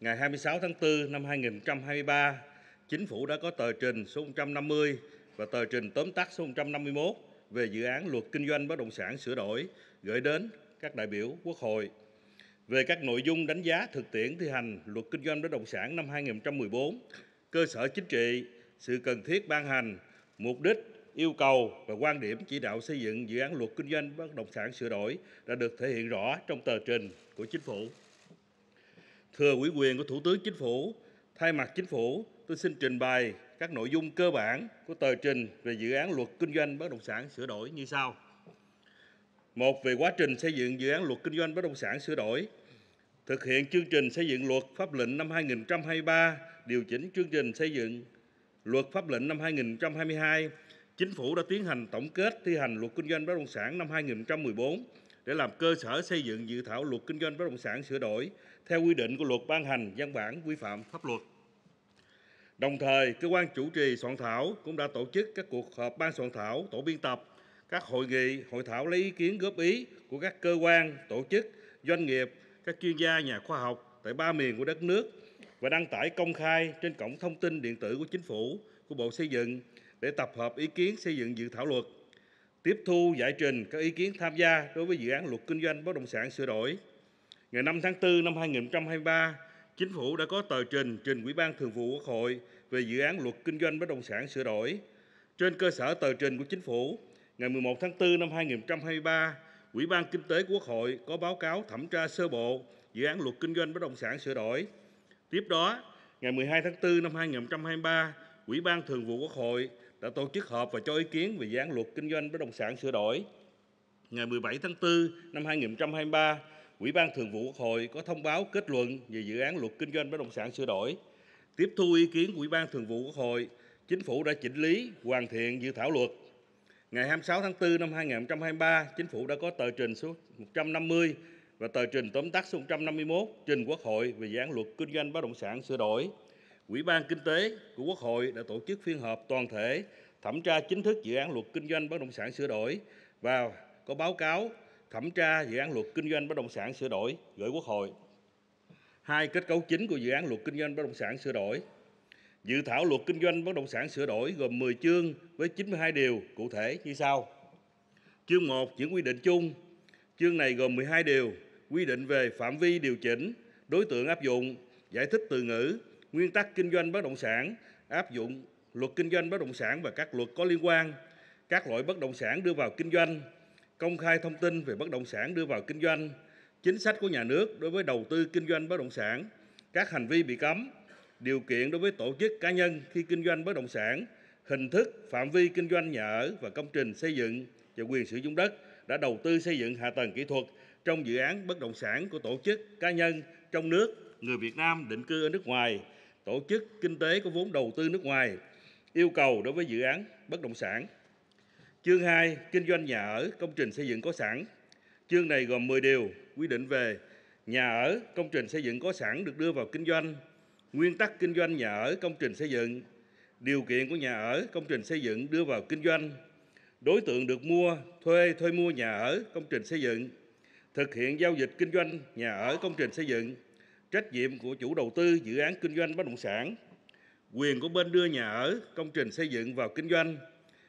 ngày 26 tháng 4 năm 2023, Chính phủ đã có tờ trình số 150 và tờ trình tóm tắt số 151 về dự án luật kinh doanh bất động sản sửa đổi gửi đến các đại biểu Quốc hội về các nội dung đánh giá thực tiễn thi hành luật kinh doanh bất động sản năm 2014, cơ sở chính trị, sự cần thiết ban hành, mục đích, yêu cầu và quan điểm chỉ đạo xây dựng dự án luật kinh doanh bất động sản sửa đổi đã được thể hiện rõ trong tờ trình của Chính phủ. Thừa ủy quyền của Thủ tướng Chính phủ, thay mặt Chính phủ, tôi xin trình bày các nội dung cơ bản của tờ trình về dự án luật kinh doanh bất động sản sửa đổi như sau. Một về quá trình xây dựng dự án luật kinh doanh bất động sản sửa đổi, thực hiện chương trình xây dựng luật pháp lệnh năm 2023, điều chỉnh chương trình xây dựng luật pháp lệnh năm 2022, Chính phủ đã tiến hành tổng kết thi hành luật kinh doanh bất động sản năm 2014 để làm cơ sở xây dựng dự thảo luật kinh doanh bất động sản sửa đổi theo quy định của luật ban hành văn bản quy phạm pháp luật. Đồng thời, cơ quan chủ trì soạn thảo cũng đã tổ chức các cuộc họp ban soạn thảo, tổ biên tập, các hội nghị, hội thảo lấy ý kiến góp ý của các cơ quan, tổ chức, doanh nghiệp, các chuyên gia nhà khoa học tại ba miền của đất nước và đăng tải công khai trên cổng thông tin điện tử của chính phủ, của Bộ Xây dựng để tập hợp ý kiến xây dựng dự thảo luật tiếp thu giải trình các ý kiến tham gia đối với dự án luật kinh doanh bất động sản sửa đổi. Ngày 5 tháng 4 năm 2023, Chính phủ đã có tờ trình trình Ủy ban Thường vụ Quốc hội về dự án luật kinh doanh bất động sản sửa đổi. Trên cơ sở tờ trình của Chính phủ, ngày 11 tháng 4 năm 2023, Ủy ban Kinh tế Quốc hội có báo cáo thẩm tra sơ bộ dự án luật kinh doanh bất động sản sửa đổi. Tiếp đó, ngày 12 tháng 4 năm 2023, Ủy ban Thường vụ Quốc hội đã tổ chức họp và cho ý kiến về dự án luật kinh doanh bất động sản sửa đổi. Ngày 17 tháng 4 năm 2023, Ủy ban Thường vụ Quốc hội có thông báo kết luận về dự án luật kinh doanh bất động sản sửa đổi. Tiếp thu ý kiến của Ủy ban Thường vụ Quốc hội, Chính phủ đã chỉnh lý, hoàn thiện dự thảo luật. Ngày 26 tháng 4 năm 2023, Chính phủ đã có tờ trình số 150 và tờ trình tóm tắt số 151 trình Quốc hội về dự án luật kinh doanh bất động sản sửa đổi. Ủy ban Kinh tế của Quốc hội đã tổ chức phiên họp toàn thể thẩm tra chính thức dự án luật kinh doanh bất động sản sửa đổi và có báo cáo thẩm tra dự án luật kinh doanh bất động sản sửa đổi gửi Quốc hội. Hai kết cấu chính của dự án luật kinh doanh bất động sản sửa đổi. Dự thảo luật kinh doanh bất động sản sửa đổi gồm 10 chương với 92 điều cụ thể như sau. Chương 1 những quy định chung. Chương này gồm 12 điều quy định về phạm vi điều chỉnh, đối tượng áp dụng, giải thích từ ngữ, nguyên tắc kinh doanh bất động sản, áp dụng luật kinh doanh bất động sản và các luật có liên quan, các loại bất động sản đưa vào kinh doanh, công khai thông tin về bất động sản đưa vào kinh doanh, chính sách của nhà nước đối với đầu tư kinh doanh bất động sản, các hành vi bị cấm, điều kiện đối với tổ chức cá nhân khi kinh doanh bất động sản, hình thức, phạm vi kinh doanh nhà ở và công trình xây dựng và quyền sử dụng đất đã đầu tư xây dựng hạ tầng kỹ thuật trong dự án bất động sản của tổ chức cá nhân trong nước người Việt Nam định cư ở nước ngoài, tổ chức kinh tế có vốn đầu tư nước ngoài, yêu cầu đối với dự án bất động sản. Chương 2, kinh doanh nhà ở, công trình xây dựng có sẵn. Chương này gồm 10 điều quy định về nhà ở, công trình xây dựng có sẵn được đưa vào kinh doanh, nguyên tắc kinh doanh nhà ở, công trình xây dựng, điều kiện của nhà ở, công trình xây dựng đưa vào kinh doanh, đối tượng được mua, thuê, thuê mua nhà ở, công trình xây dựng, thực hiện giao dịch kinh doanh nhà ở, công trình xây dựng, trách nhiệm của chủ đầu tư dự án kinh doanh bất động sản, quyền của bên đưa nhà ở, công trình xây dựng vào kinh doanh,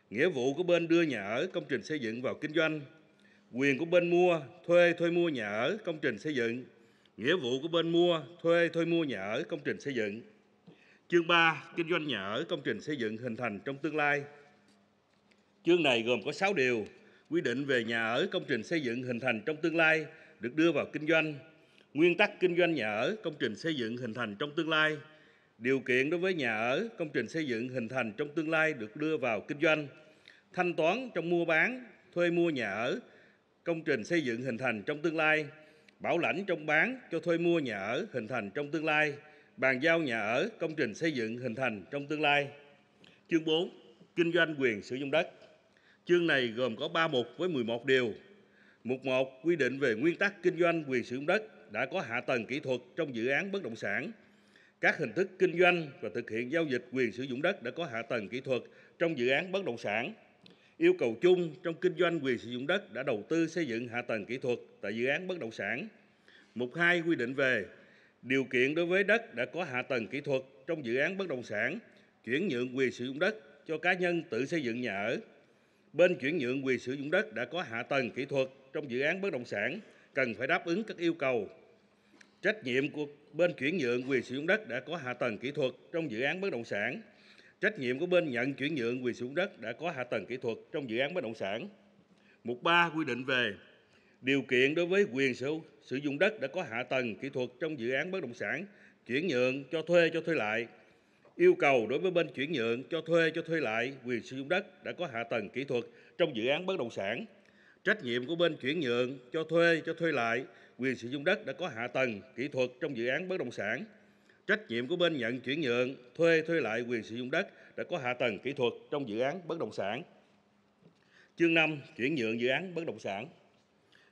nghĩa vụ của bên đưa nhà ở, công trình xây dựng vào kinh doanh, quyền của bên mua, thuê, thuê mua nhà ở, công trình xây dựng, nghĩa vụ của bên mua, thuê, thuê mua nhà ở, công trình xây dựng. Chương 3, kinh doanh nhà ở, công trình xây dựng hình thành trong tương lai. Chương này gồm có 6 điều, quy định về nhà ở, công trình xây dựng hình thành trong tương lai được đưa vào kinh doanh, nguyên tắc kinh doanh nhà ở công trình xây dựng hình thành trong tương lai điều kiện đối với nhà ở công trình xây dựng hình thành trong tương lai được đưa vào kinh doanh thanh toán trong mua bán thuê mua nhà ở công trình xây dựng hình thành trong tương lai bảo lãnh trong bán cho thuê mua nhà ở hình thành trong tương lai bàn giao nhà ở công trình xây dựng hình thành trong tương lai chương 4 kinh doanh quyền sử dụng đất chương này gồm có 3 mục với 11 điều mục 1 quy định về nguyên tắc kinh doanh quyền sử dụng đất đã có hạ tầng kỹ thuật trong dự án bất động sản. Các hình thức kinh doanh và thực hiện giao dịch quyền sử dụng đất đã có hạ tầng kỹ thuật trong dự án bất động sản. Yêu cầu chung trong kinh doanh quyền sử dụng đất đã đầu tư xây dựng hạ tầng kỹ thuật tại dự án bất động sản. Mục 2 quy định về điều kiện đối với đất đã có hạ tầng kỹ thuật trong dự án bất động sản, chuyển nhượng quyền sử dụng đất cho cá nhân tự xây dựng nhà ở. Bên chuyển nhượng quyền sử dụng đất đã có hạ tầng kỹ thuật trong dự án bất động sản cần phải đáp ứng các yêu cầu trách nhiệm của bên chuyển nhượng quyền sử dụng đất đã có hạ tầng kỹ thuật trong dự án bất động sản trách nhiệm của bên nhận chuyển nhượng quyền sử dụng đất đã có hạ tầng kỹ thuật trong dự án bất động sản mục 3 quy định về điều kiện đối với quyền sử, sử dụng đất đã có hạ tầng kỹ thuật trong dự án bất động sản chuyển nhượng cho thuê cho thuê lại yêu cầu đối với bên chuyển nhượng cho thuê cho thuê lại quyền sử dụng đất đã có hạ tầng kỹ thuật trong dự án bất động sản trách nhiệm của bên chuyển nhượng cho thuê cho thuê lại quyền sử dụng đất đã có hạ tầng, kỹ thuật trong dự án bất động sản. Trách nhiệm của bên nhận chuyển nhượng, thuê thuê lại quyền sử dụng đất đã có hạ tầng kỹ thuật trong dự án bất động sản. Chương 5. Chuyển nhượng dự án bất động sản.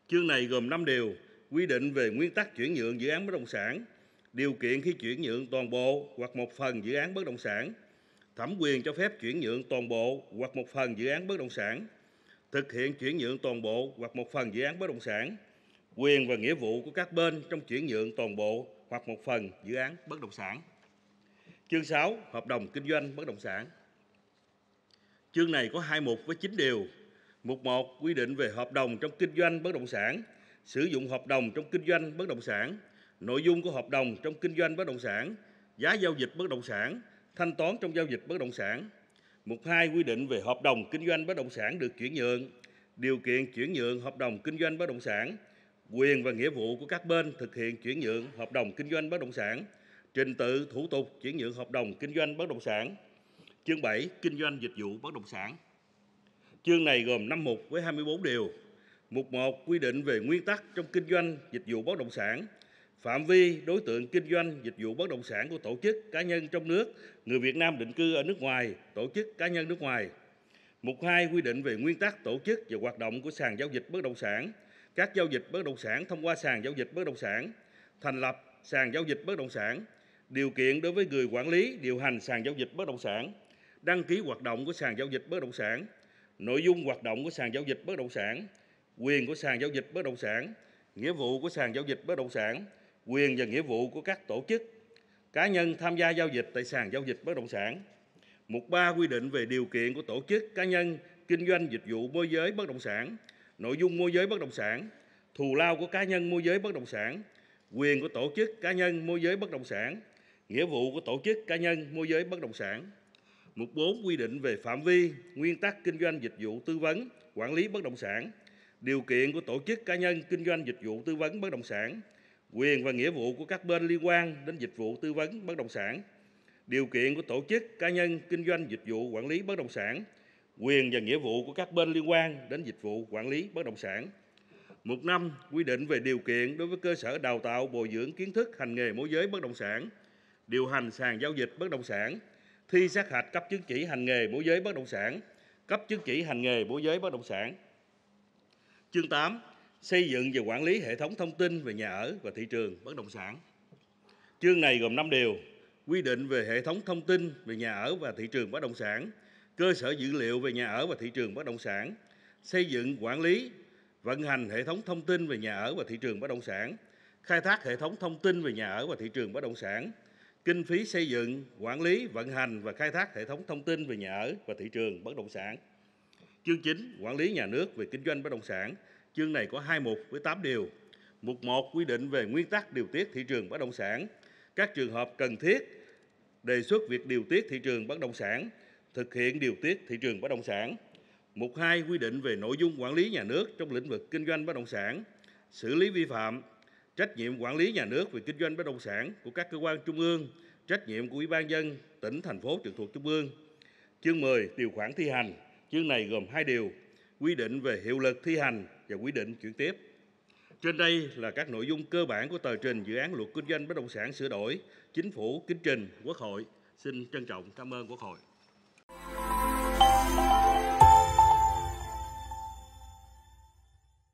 Chương này gồm 5 điều quy định về nguyên tắc chuyển nhượng dự án bất động sản, điều kiện khi chuyển nhượng toàn bộ hoặc một phần dự án bất động sản, thẩm quyền cho phép chuyển nhượng toàn bộ hoặc một phần dự án bất động sản, thực hiện chuyển nhượng toàn bộ hoặc một phần dự án bất động sản, quyền và nghĩa vụ của các bên trong chuyển nhượng toàn bộ hoặc một phần dự án bất động sản. Chương 6, hợp đồng kinh doanh bất động sản. Chương này có hai mục với 9 điều. Mục 1 quy định về hợp đồng trong kinh doanh bất động sản, sử dụng hợp đồng trong kinh doanh bất động sản, nội dung của hợp đồng trong kinh doanh bất động sản, giá giao dịch bất động sản, thanh toán trong giao dịch bất động sản. Mục 2 quy định về hợp đồng kinh doanh bất động sản được chuyển nhượng, điều kiện chuyển nhượng hợp đồng kinh doanh bất động sản, quyền và nghĩa vụ của các bên thực hiện chuyển nhượng hợp đồng kinh doanh bất động sản, trình tự thủ tục chuyển nhượng hợp đồng kinh doanh bất động sản. Chương 7 kinh doanh dịch vụ bất động sản. Chương này gồm 5 mục với 24 điều. Mục 1 quy định về nguyên tắc trong kinh doanh dịch vụ bất động sản, phạm vi đối tượng kinh doanh dịch vụ bất động sản của tổ chức cá nhân trong nước, người Việt Nam định cư ở nước ngoài, tổ chức cá nhân nước ngoài. Mục 2 quy định về nguyên tắc tổ chức và hoạt động của sàn giao dịch bất động sản, các giao dịch bất động sản thông qua sàn giao dịch bất động sản, thành lập sàn giao dịch bất động sản, điều kiện đối với người quản lý điều hành sàn giao dịch bất động sản, đăng ký hoạt động của sàn giao dịch bất động sản, nội dung hoạt động của sàn giao dịch bất động sản, quyền của sàn giao dịch bất động sản, nghĩa vụ của sàn giao dịch bất động sản, quyền và nghĩa vụ của các tổ chức, cá nhân tham gia giao dịch tại sàn giao dịch bất động sản. Mục 3 quy định về điều kiện của tổ chức cá nhân kinh doanh dịch vụ môi giới bất động sản, nội dung môi giới bất động sản, thù lao của cá nhân môi giới bất động sản, quyền của tổ chức cá nhân môi giới bất động sản, nghĩa vụ của tổ chức cá nhân môi giới bất động sản. Mục 4 quy định về phạm vi, nguyên tắc kinh doanh dịch vụ tư vấn, quản lý bất động sản, điều kiện của tổ chức cá nhân kinh doanh dịch vụ tư vấn bất động sản, quyền và nghĩa vụ của các bên liên quan đến dịch vụ tư vấn bất động sản, điều kiện của tổ chức cá nhân kinh doanh dịch vụ quản lý bất động sản, quyền và nghĩa vụ của các bên liên quan đến dịch vụ quản lý bất động sản. Mục 5 quy định về điều kiện đối với cơ sở đào tạo bồi dưỡng kiến thức hành nghề môi giới bất động sản, điều hành sàn giao dịch bất động sản, thi sát hạch cấp chứng chỉ hành nghề môi giới bất động sản, cấp chứng chỉ hành nghề môi giới bất động sản. Chương 8 xây dựng và quản lý hệ thống thông tin về nhà ở và thị trường bất động sản. Chương này gồm 5 điều, quy định về hệ thống thông tin về nhà ở và thị trường bất động sản, cơ sở dữ liệu về nhà ở và thị trường bất động sản, xây dựng quản lý, vận hành hệ thống thông tin về nhà ở và thị trường bất động sản, khai thác hệ thống thông tin về nhà ở và thị trường bất động sản, kinh phí xây dựng, quản lý, vận hành và khai thác hệ thống thông tin về nhà ở và thị trường bất động sản. Chương 9 quản lý nhà nước về kinh doanh bất động sản. Chương này có 2 mục với 8 điều. Mục 1 quy định về nguyên tắc điều tiết thị trường bất động sản. Các trường hợp cần thiết đề xuất việc điều tiết thị trường bất động sản thực hiện điều tiết thị trường bất động sản. Mục 2 quy định về nội dung quản lý nhà nước trong lĩnh vực kinh doanh bất động sản, xử lý vi phạm, trách nhiệm quản lý nhà nước về kinh doanh bất động sản của các cơ quan trung ương, trách nhiệm của Ủy ban dân tỉnh thành phố trực thuộc trung ương. Chương 10 điều khoản thi hành, chương này gồm hai điều, quy định về hiệu lực thi hành và quy định chuyển tiếp. Trên đây là các nội dung cơ bản của tờ trình dự án luật kinh doanh bất động sản sửa đổi, chính phủ kính trình Quốc hội. Xin trân trọng cảm ơn Quốc hội.